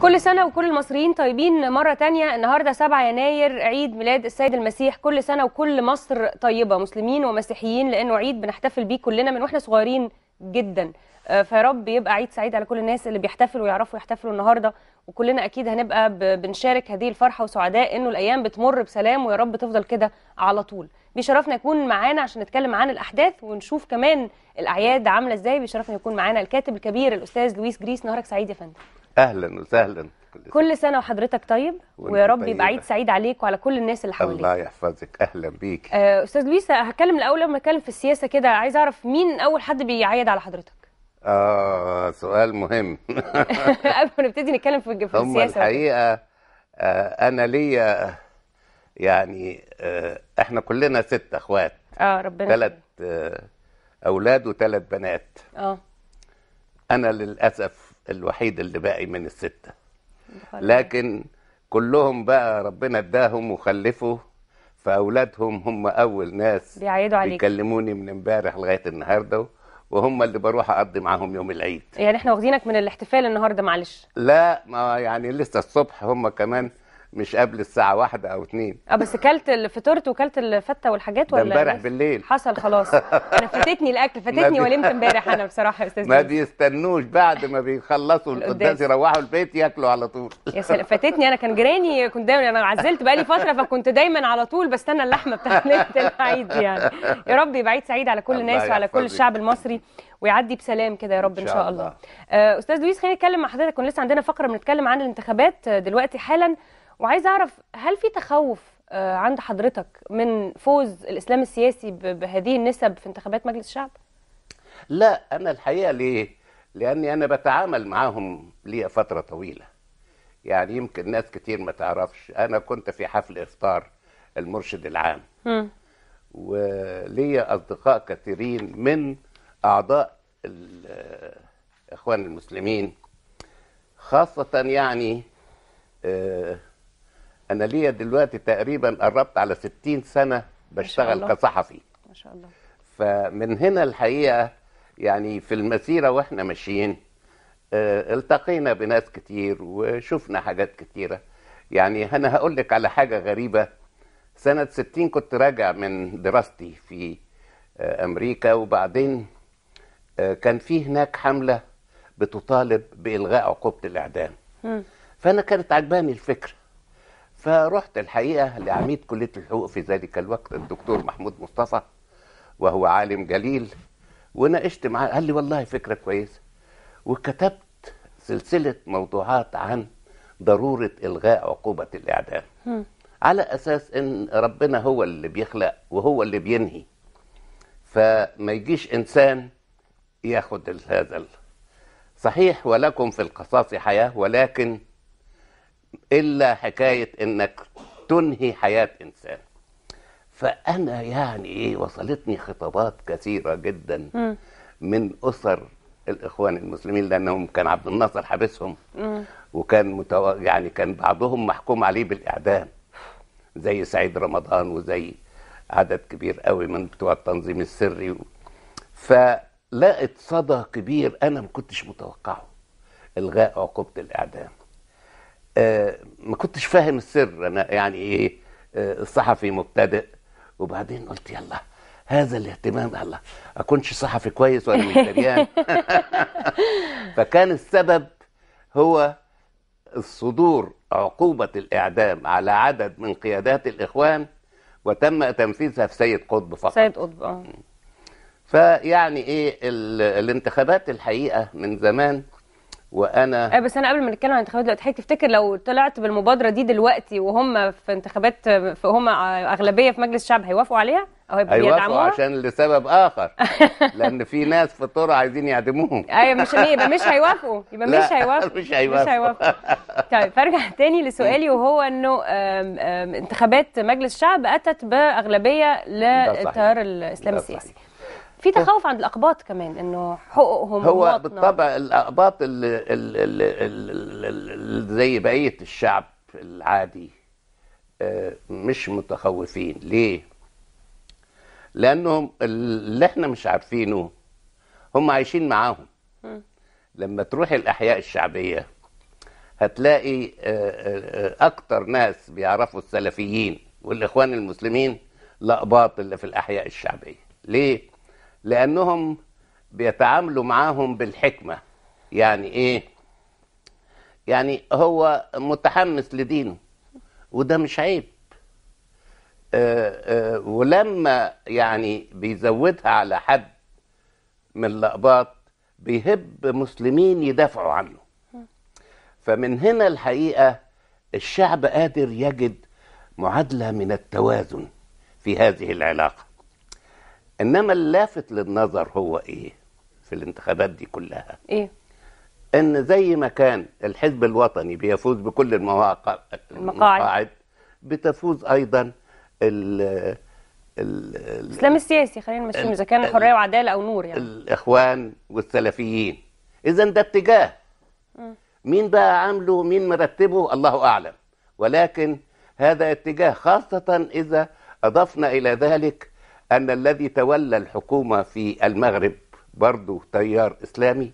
كل سنة وكل المصريين طيبين مرة تانية النهاردة 7 يناير عيد ميلاد السيد المسيح كل سنة وكل مصر طيبة مسلمين ومسيحيين لأنه عيد بنحتفل بيه كلنا من وإحنا صغيرين جدا آه، فيا رب يبقى عيد سعيد على كل الناس اللي بيحتفلوا ويعرفوا يحتفلوا النهاردة وكلنا أكيد هنبقى بنشارك هذه الفرحة وسعداء إنه الأيام بتمر بسلام ويا رب تفضل كده على طول بيشرفنا يكون معانا عشان نتكلم عن الاحداث ونشوف كمان الاعياد عامله ازاي بيشرفنا يكون معانا الكاتب الكبير الاستاذ لويس جريس نهارك سعيد يا فندم اهلا وسهلا كل, سنه وحضرتك طيب ويا رب يبقى عيد سعيد عليك وعلى كل الناس اللي حواليك الله يحفظك اهلا بيك آه استاذ لويس هتكلم الاول لما اتكلم في السياسه كده عايز اعرف مين اول حد بيعيد على حضرتك اه سؤال مهم قبل ما نبتدي نتكلم في السياسه هم الحقيقه آه انا ليا يعني آه، احنا كلنا ست اخوات اه ربنا ثلاث آه، اولاد وثلاث بنات اه انا للاسف الوحيد اللي باقي من السته لكن كلهم بقى ربنا اداهم وخلفوا فاولادهم هم اول ناس بيعيدوا عليك بيكلموني من امبارح لغايه النهارده وهم اللي بروح اقضي معاهم يوم العيد يعني احنا واخدينك من الاحتفال النهارده معلش لا ما يعني لسه الصبح هم كمان مش قبل الساعه واحدة او اتنين اه بس كلت فطرت وكلت الفته والحاجات ولا امبارح إيه؟ بالليل حصل خلاص انا فاتتني الاكل فاتتني ولمت امبارح انا بصراحه يا استاذ ما بيستنوش بعد ما بيخلصوا القداس يروحوا البيت ياكلوا على طول يا سلام فاتتني انا كان جيراني كنت دايما انا عزلت بقالي فتره فكنت دايما على طول بستنى اللحمه بتاعت ليله العيد يعني يا رب يبقى عيد سعيد على كل الناس وعلى كل الشعب المصري ويعدي بسلام كده يا رب ان شاء, إن شاء الله, الله. آه، استاذ لويس خلينا نتكلم مع حضرتك كنا لسه عندنا فقره بنتكلم عن الانتخابات آه، دلوقتي حالا وعايزه اعرف هل في تخوف آه، عند حضرتك من فوز الاسلام السياسي بهذه النسب في انتخابات مجلس الشعب لا انا الحقيقه ليه لاني انا بتعامل معاهم ليا فتره طويله يعني يمكن ناس كتير ما تعرفش انا كنت في حفل افطار المرشد العام م. وليا اصدقاء كثيرين من اعضاء الاخوان المسلمين خاصه يعني آه انا ليا دلوقتي تقريبا قربت على 60 سنه بشتغل كصحفي ما شاء الله فمن هنا الحقيقه يعني في المسيره واحنا ماشيين آه، التقينا بناس كتير وشفنا حاجات كتيره يعني انا هقول لك على حاجه غريبه سنه 60 كنت راجع من دراستي في آه، امريكا وبعدين آه، كان في هناك حمله بتطالب بالغاء عقوبه الاعدام فانا كانت عجباني الفكره فرحت الحقيقه لعميد كليه الحقوق في ذلك الوقت الدكتور محمود مصطفى وهو عالم جليل وناقشت معاه قال لي والله فكره كويسه وكتبت سلسله موضوعات عن ضروره الغاء عقوبه الاعدام على اساس ان ربنا هو اللي بيخلق وهو اللي بينهي فما يجيش انسان ياخد هذا صحيح ولكم في القصاص حياه ولكن الا حكايه انك تنهي حياه انسان فانا يعني ايه وصلتني خطابات كثيره جدا من اسر الاخوان المسلمين لانهم كان عبد الناصر حابسهم وكان متو... يعني كان بعضهم محكوم عليه بالاعدام زي سعيد رمضان وزي عدد كبير قوي من بتوع التنظيم السري و... فلقت صدى كبير انا ما كنتش متوقعه الغاء عقوبه الاعدام ما كنتش فاهم السر انا يعني ايه آه، الصحفي مبتدئ وبعدين قلت يلا هذا الاهتمام الله اكونش صحفي كويس ولا ميزانيان فكان السبب هو الصدور عقوبة الإعدام على عدد من قيادات الإخوان وتم تنفيذها في سيد قطب فقط سيد قطب اه فيعني إيه الانتخابات الحقيقة من زمان وانا أه بس انا قبل ما نتكلم عن الانتخابات دلوقتي حضرتك تفتكر لو طلعت بالمبادره دي دلوقتي وهم في انتخابات في هم اغلبيه في مجلس الشعب هيوافقوا عليها او هيبقوا هيوافقوا عشان لسبب اخر لان في ناس في الطرق عايزين يعدموهم ايوه مش يبقى مش هيوافقوا يبقى مش هيوافقوا مش هيوافقوا مش هيوافقوا طيب فارجع تاني لسؤالي وهو انه انتخابات مجلس الشعب اتت باغلبيه للتيار الاسلامي السياسي في تخوف عند الاقباط كمان انه حقوقهم هو بالطبع الاقباط اللي زي بقيه الشعب العادي آه، مش متخوفين ليه لانهم اللي احنا مش عارفينه هم عايشين معاهم لما تروح الاحياء الشعبيه هتلاقي آه، آه، اكتر ناس بيعرفوا السلفيين والاخوان المسلمين الاقباط اللي في الاحياء الشعبيه ليه لأنهم بيتعاملوا معاهم بالحكمة يعني إيه؟ يعني هو متحمس لدينه وده مش عيب آه، آه، ولما يعني بيزودها على حد من اللقباط بيهب مسلمين يدافعوا عنه فمن هنا الحقيقة الشعب قادر يجد معادلة من التوازن في هذه العلاقة انما اللافت للنظر هو ايه في الانتخابات دي كلها ايه ان زي ما كان الحزب الوطني بيفوز بكل المواقع المقاعد بتفوز ايضا ال الاسلام السياسي خلينا نمشي اذا كان حريه وعداله او نور يعني الاخوان والسلفيين اذا ده اتجاه مين بقى عامله مين مرتبه الله اعلم ولكن هذا اتجاه خاصه اذا اضفنا الى ذلك أن الذي تولى الحكومة في المغرب برضه تيار إسلامي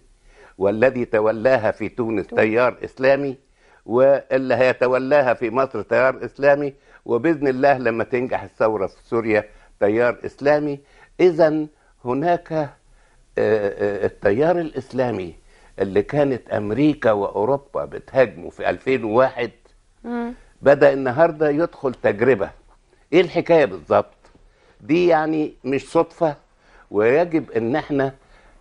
والذي تولاها في تونس تيار إسلامي واللي هيتولاها في مصر تيار إسلامي وبإذن الله لما تنجح الثورة في سوريا تيار إسلامي إذا هناك آه، آه، التيار الإسلامي اللي كانت أمريكا وأوروبا بتهاجمه في 2001 بدأ النهاردة يدخل تجربة إيه الحكاية بالظبط دي يعني مش صدفة ويجب ان احنا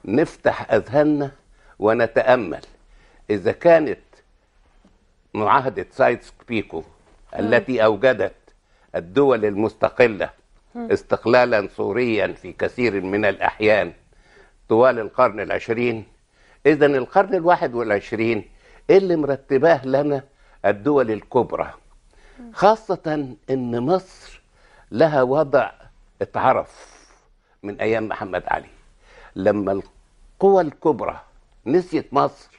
نفتح اذهاننا ونتأمل اذا كانت معاهدة سايتس بيكو التي اوجدت الدول المستقلة استقلالا صوريا في كثير من الأحيان طوال القرن العشرين إذا القرن الواحد والعشرين اللي مرتباه لنا الدول الكبرى خاصة إن مصر لها وضع اتعرف من ايام محمد علي لما القوى الكبرى نسيت مصر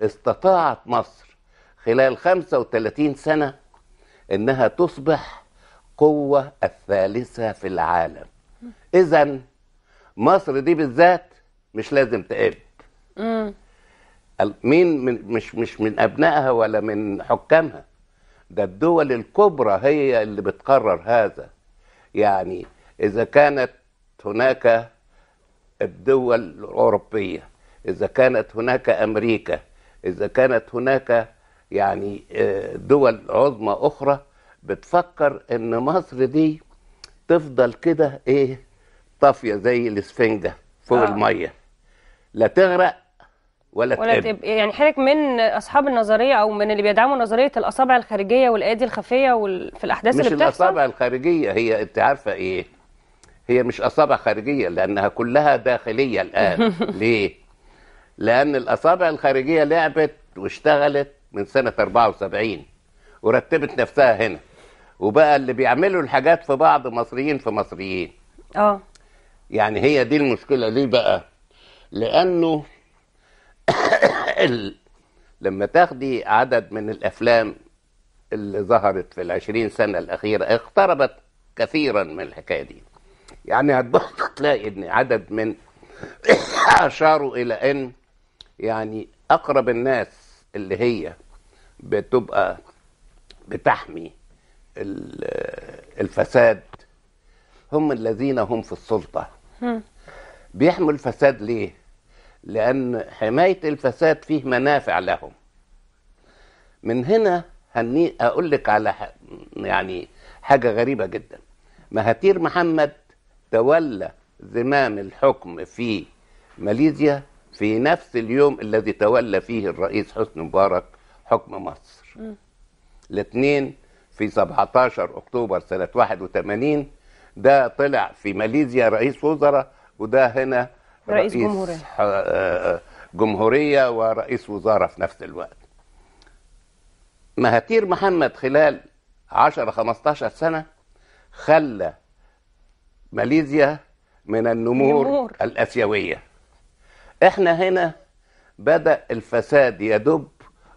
استطاعت مصر خلال 35 سنه انها تصبح قوه الثالثه في العالم اذا مصر دي بالذات مش لازم تقب مين من مش مش من ابنائها ولا من حكامها ده الدول الكبرى هي اللي بتقرر هذا يعني إذا كانت هناك الدول الأوروبية إذا كانت هناك أمريكا إذا كانت هناك يعني آه، دول عظمى أخرى بتفكر إن مصر دي تفضل كده إيه طافية زي الإسفنجة فوق آه. المية لا تغرق ولا, ولا تبقى يعني حضرتك من اصحاب النظريه او من اللي بيدعموا نظريه الاصابع الخارجيه والايادي الخفيه وال... في الاحداث اللي بتحصل مش الاصابع الخارجيه هي انت عارفه ايه هي مش اصابع خارجيه لانها كلها داخليه الان ليه لان الاصابع الخارجيه لعبت واشتغلت من سنه 74 ورتبت نفسها هنا وبقى اللي بيعملوا الحاجات في بعض مصريين في مصريين اه يعني هي دي المشكله ليه بقى لانه ال... لما تاخدي عدد من الافلام اللي ظهرت في العشرين سنه الاخيره اقتربت كثيرا من الحكايه دي يعني هتبص تلاقي ان عدد من اشاروا الى ان يعني اقرب الناس اللي هي بتبقى بتحمي الفساد هم الذين هم في السلطه بيحموا الفساد ليه لان حمايه الفساد فيه منافع لهم من هنا هني اقول لك على يعني حاجه غريبه جدا مهاتير محمد تولى زمام الحكم في ماليزيا في نفس اليوم الذي تولى فيه الرئيس حسني مبارك حكم مصر الاثنين في 17 اكتوبر سنه 81 ده طلع في ماليزيا رئيس وزراء وده هنا رئيس, رئيس جمهوريه آه، آه، جمهوريه ورئيس وزاره في نفس الوقت مهاتير محمد خلال 10 15 سنه خلى ماليزيا من النمور, نمور. الاسيويه احنا هنا بدا الفساد يدب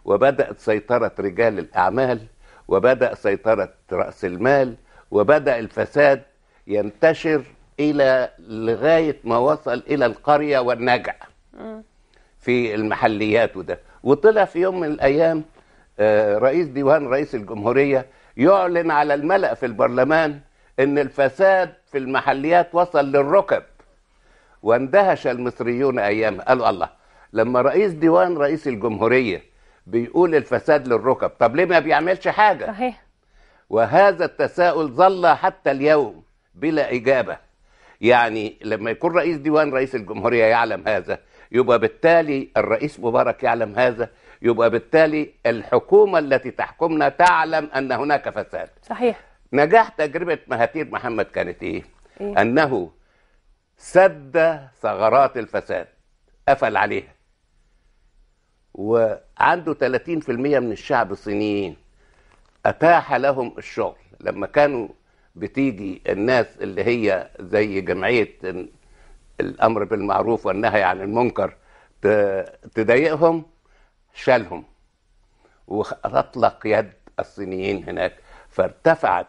وبدات سيطره رجال الاعمال وبدا سيطره راس المال وبدا الفساد ينتشر الى لغايه ما وصل الى القريه والنجع في المحليات وده وطلع في يوم من الايام آه، رئيس ديوان رئيس الجمهوريه يعلن على الملأ في البرلمان ان الفساد في المحليات وصل للركب واندهش المصريون ايامها قالوا الله لما رئيس ديوان رئيس الجمهوريه بيقول الفساد للركب طب ليه ما بيعملش حاجه صحيح وهذا التساؤل ظل حتى اليوم بلا اجابه يعني لما يكون رئيس ديوان رئيس الجمهوريه يعلم هذا يبقى بالتالي الرئيس مبارك يعلم هذا يبقى بالتالي الحكومه التي تحكمنا تعلم ان هناك فساد صحيح نجاح تجربه مهاتير محمد كانت ايه؟ إيه؟ انه سد ثغرات الفساد قفل عليها وعنده 30% من الشعب الصينيين اتاح لهم الشغل لما كانوا بتيجي الناس اللي هي زي جمعيه الامر بالمعروف والنهي عن المنكر تضايقهم شالهم واطلق يد الصينيين هناك فارتفعت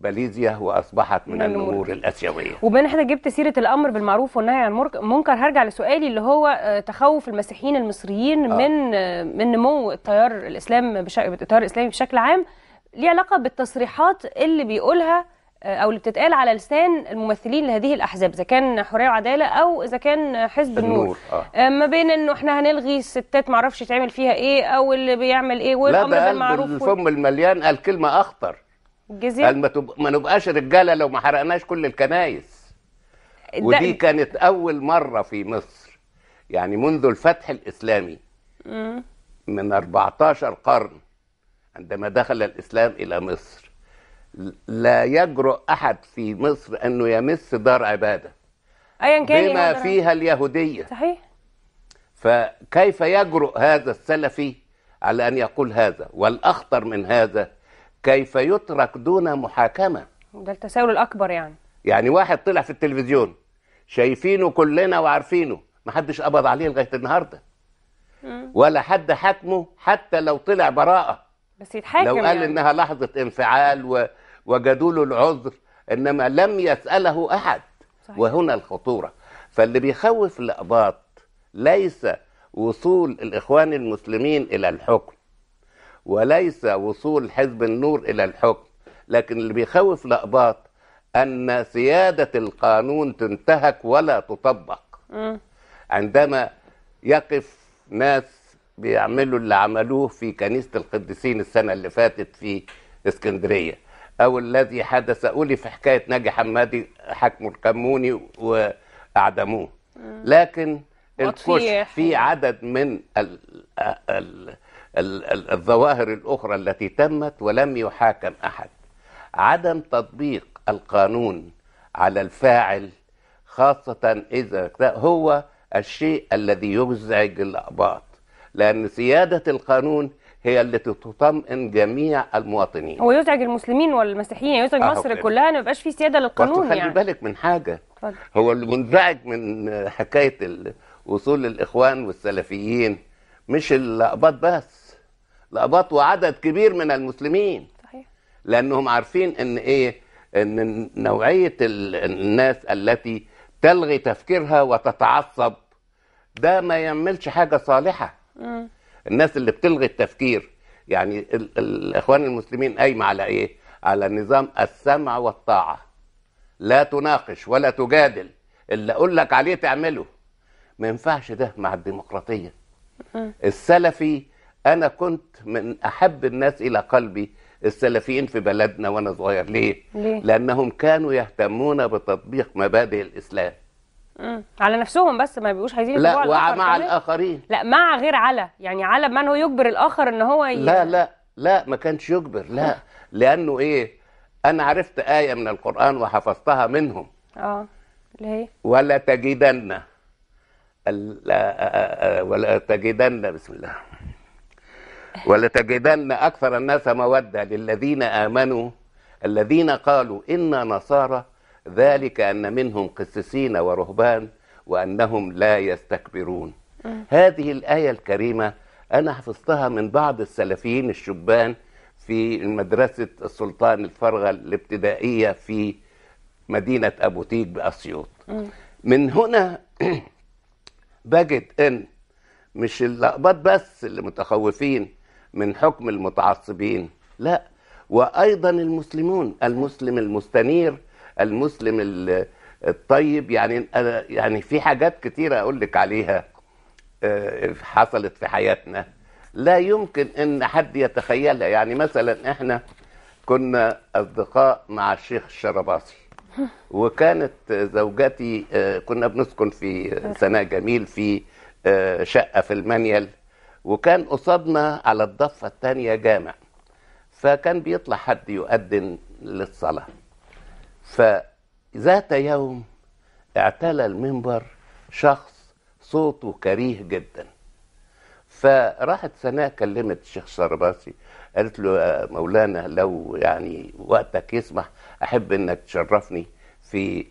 باليزيا واصبحت من, النمور, الاسيويه وبما ان احنا جبت سيره الامر بالمعروف والنهي عن المنكر هرجع لسؤالي اللي هو آه، تخوف المسيحيين المصريين آه. من آه، من نمو التيار الاسلام بش... التيار الاسلامي بشكل عام ليه علاقه بالتصريحات اللي بيقولها آه، او اللي بتتقال على لسان الممثلين لهذه الاحزاب اذا كان حريه وعداله او اذا كان حزب النور, النور. آه. ما بين انه احنا هنلغي الستات معرفش يتعمل فيها ايه او اللي بيعمل ايه والامر بالمعروف لا ده الفم المليان قال كلمه اخطر الجزية قال ما, تب... ما نبقاش رجاله لو ما حرقناش كل الكنايس ودي كانت اول مره في مصر يعني منذ الفتح الاسلامي مم. من 14 قرن عندما دخل الاسلام الى مصر لا يجرؤ احد في مصر انه يمس دار عباده ايا كان بما فيها اليهوديه صحيح فكيف يجرؤ هذا السلفي على ان يقول هذا والاخطر من هذا كيف يترك دون محاكمة ده التساؤل الأكبر يعني يعني واحد طلع في التلفزيون شايفينه كلنا وعارفينه ما حدش قبض عليه لغاية النهاردة مم. ولا حد حكمه حتى لو طلع براءة بس يتحاكم لو قال يعني. إنها لحظة انفعال ووجدوا له العذر إنما لم يسأله أحد صحيح. وهنا الخطورة فاللي بيخوف الإقباط ليس وصول الإخوان المسلمين إلى الحكم وليس وصول حزب النور إلى الحكم لكن اللي بيخوف لقباط أن سيادة القانون تنتهك ولا تطبق م. عندما يقف ناس بيعملوا اللي عملوه في كنيسة القديسين السنة اللي فاتت في اسكندرية أو الذي حدث أولي في حكاية ناجي حمادي حكمه الكموني وأعدموه لكن الكشف في عدد من ال الظواهر الأخرى التي تمت ولم يحاكم أحد عدم تطبيق القانون على الفاعل خاصة إذا هو الشيء الذي يزعج الأقباط لأن سيادة القانون هي التي تطمئن جميع المواطنين هو يزعج المسلمين والمسيحيين يعني يزعج مصر كلها ما يبقاش في سياده للقانون خلي يعني خلي بالك من حاجه فضل. هو اللي منزعج من حكايه وصول الاخوان والسلفيين مش الاقباط بس لأباطوا عدد كبير من المسلمين صحيح. لأنهم عارفين أن إيه أن نوعية الناس التي تلغي تفكيرها وتتعصب ده ما يعملش حاجة صالحة الناس اللي بتلغي التفكير يعني الإخوان المسلمين قايمة على إيه؟ على نظام السمع والطاعة لا تناقش ولا تجادل اللي أقول لك عليه تعمله ما ينفعش ده مع الديمقراطية السلفي انا كنت من احب الناس الى قلبي السلفيين في بلدنا وانا صغير ليه؟, ليه؟ لانهم كانوا يهتمون بتطبيق مبادئ الاسلام على نفسهم بس ما بيبقوش عايزين لا ومع الاخرين لا مع غير على يعني على من هو يجبر الاخر ان هو ي... لا لا لا ما كانش يجبر لا لانه ايه انا عرفت ايه من القران وحفظتها منهم اه ولا تجدن آه، آه، آه، ولا تجدن بسم الله ولتجدن أكثر الناس مودة للذين آمنوا الذين قالوا إنا نصارى ذلك أن منهم قسيسين ورهبان وأنهم لا يستكبرون هذه الآية الكريمة أنا حفظتها من بعض السلفيين الشبان في مدرسة السلطان الفرغة الابتدائية في مدينة أبو تيج بأسيوط من هنا بجد أن مش الأقباط بس اللي متخوفين من حكم المتعصبين لا وايضا المسلمون المسلم المستنير المسلم الطيب يعني أنا يعني في حاجات كتيره اقول لك عليها آه، حصلت في حياتنا لا يمكن ان حد يتخيلها يعني مثلا احنا كنا اصدقاء مع الشيخ الشرباصي وكانت زوجتي آه، كنا بنسكن في سنه جميل في آه، شقه في المانيال وكان قصادنا على الضفة الثانية جامع فكان بيطلع حد يؤذن للصلاة فذات يوم اعتلى المنبر شخص صوته كريه جدا فراحت سناء كلمت الشيخ شرباسي قالت له مولانا لو يعني وقتك يسمح احب انك تشرفني في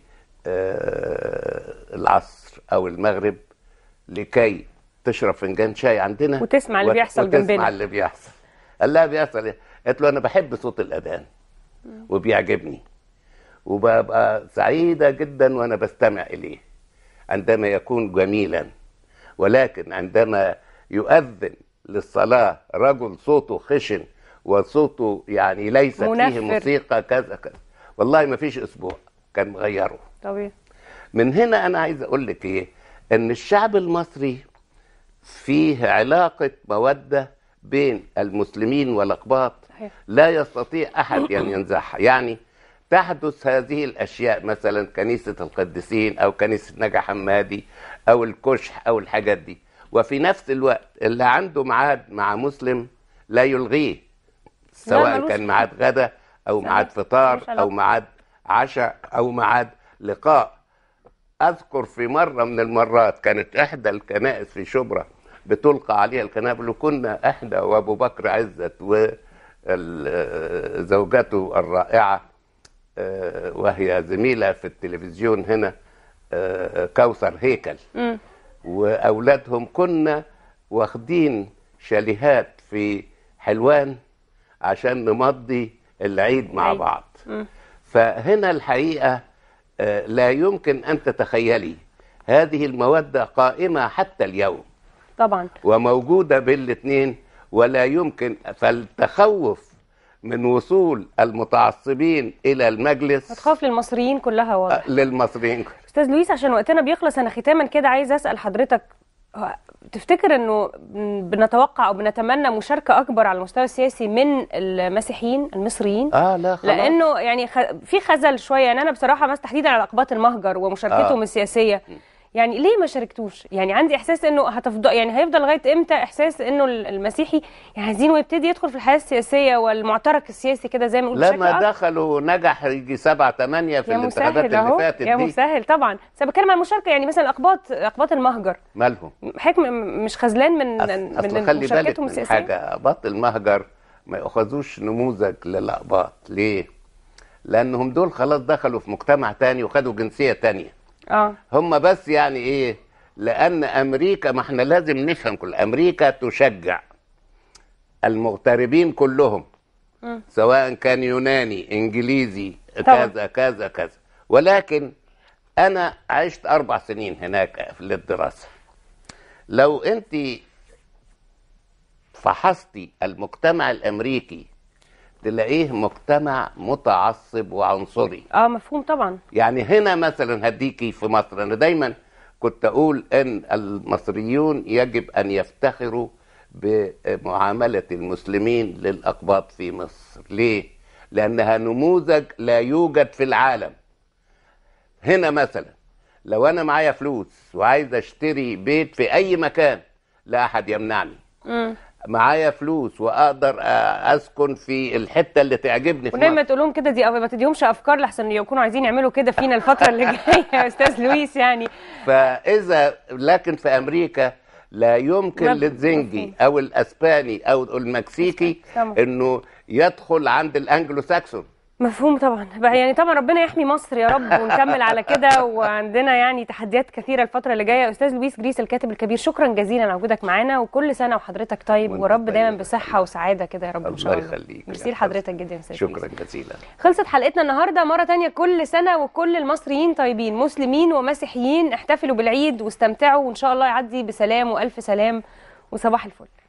آه، العصر او المغرب لكي تشرب فنجان شاي عندنا وتسمع اللي بيحصل جنبنا وتسمع اللي بيحصل قال لها بيحصل ايه؟ قالت له انا بحب صوت الاذان وبيعجبني وببقى سعيده جدا وانا بستمع اليه عندما يكون جميلا ولكن عندما يؤذن للصلاه رجل صوته خشن وصوته يعني ليس فيه موسيقى كذا كذا والله ما فيش اسبوع كان مغيره طبيعي من هنا انا عايز اقول لك ايه ان الشعب المصري فيه علاقة مودة بين المسلمين والأقباط لا يستطيع أحد أن ينزعها يعني تحدث هذه الأشياء مثلا كنيسة القديسين أو كنيسة نجا حمادي أو الكشح أو الحاجات دي وفي نفس الوقت اللي عنده ميعاد مع مسلم لا يلغيه سواء كان ميعاد غدا أو ميعاد فطار أو ميعاد عشاء أو ميعاد لقاء أذكر في مرة من المرات كانت إحدى الكنائس في شبرا بتلقى عليها القنابل وكنا احنا وابو بكر عزت وزوجته الرائعه آه، وهي زميله في التلفزيون هنا آه، كوثر هيكل واولادهم كنا واخدين شاليهات في حلوان عشان نمضي العيد مع بعض فهنا الحقيقه آه، لا يمكن ان تتخيلي هذه الموده قائمه حتى اليوم طبعا وموجوده بالاثنين ولا يمكن فالتخوف من وصول المتعصبين الى المجلس هتخاف للمصريين كلها واضح آه، للمصريين كلها استاذ لويس عشان وقتنا بيخلص انا ختاما كده عايز اسال حضرتك آه، تفتكر انه بنتوقع او بنتمنى مشاركه اكبر على المستوى السياسي من المسيحيين المصريين اه لا خلاص لانه يعني في خزل شويه يعني انا بصراحه بس تحديدا على اقباط المهجر ومشاركتهم آه. السياسيه يعني ليه ما شاركتوش يعني عندي احساس انه هتفضل يعني هيفضل لغايه امتى احساس انه المسيحي يعني عايزينه يبتدي يدخل في الحياه السياسيه والمعترك السياسي كده زي ما قلت لما آه. دخلوا نجح يجي 7 8 في الانتخابات اللي فاتت دي يا مسهل طبعا بس بتكلم عن المشاركه يعني مثلا اقباط اقباط المهجر مالهم حكم مش خذلان من أصل من أصل خلي بالك من حاجه اقباط المهجر ما ياخذوش نموذج للاقباط ليه؟ لانهم دول خلاص دخلوا في مجتمع تاني وخدوا جنسيه تانيه آه. هم بس يعني ايه لان امريكا ما احنا لازم نفهم كل امريكا تشجع المغتربين كلهم م. سواء كان يوناني انجليزي كذا كذا كذا ولكن انا عشت اربع سنين هناك للدراسه لو انت فحصتي المجتمع الامريكي تلاقيه مجتمع متعصب وعنصري اه مفهوم طبعا يعني هنا مثلا هديكي في مصر انا دايما كنت اقول ان المصريون يجب ان يفتخروا بمعامله المسلمين للاقباط في مصر ليه لانها نموذج لا يوجد في العالم هنا مثلا لو انا معايا فلوس وعايز اشتري بيت في اي مكان لا احد يمنعني م. معايا فلوس واقدر اسكن في الحته اللي تعجبني في ودايما تقول لهم كده دي ما تديهمش افكار لحسن يكونوا عايزين يعملوا كده فينا الفتره اللي جايه يا استاذ لويس يعني فاذا لكن في امريكا لا يمكن للزنجي او الاسباني او المكسيكي انه يدخل عند الانجلو ساكسون مفهوم طبعا يعني طبعا ربنا يحمي مصر يا رب ونكمل على كده وعندنا يعني تحديات كثيره الفتره اللي جايه استاذ لويس جريس الكاتب الكبير شكرا جزيلا على وجودك معانا وكل سنه وحضرتك طيب ورب دايما طيب. بصحه وسعاده كده يا رب ان شاء الله الله يخليك ميرسي لحضرتك جدا يا استاذ شكرا جزيلا خلصت حلقتنا النهارده مره ثانيه كل سنه وكل المصريين طيبين مسلمين ومسيحيين احتفلوا بالعيد واستمتعوا وان شاء الله يعدي بسلام والف سلام وصباح الفل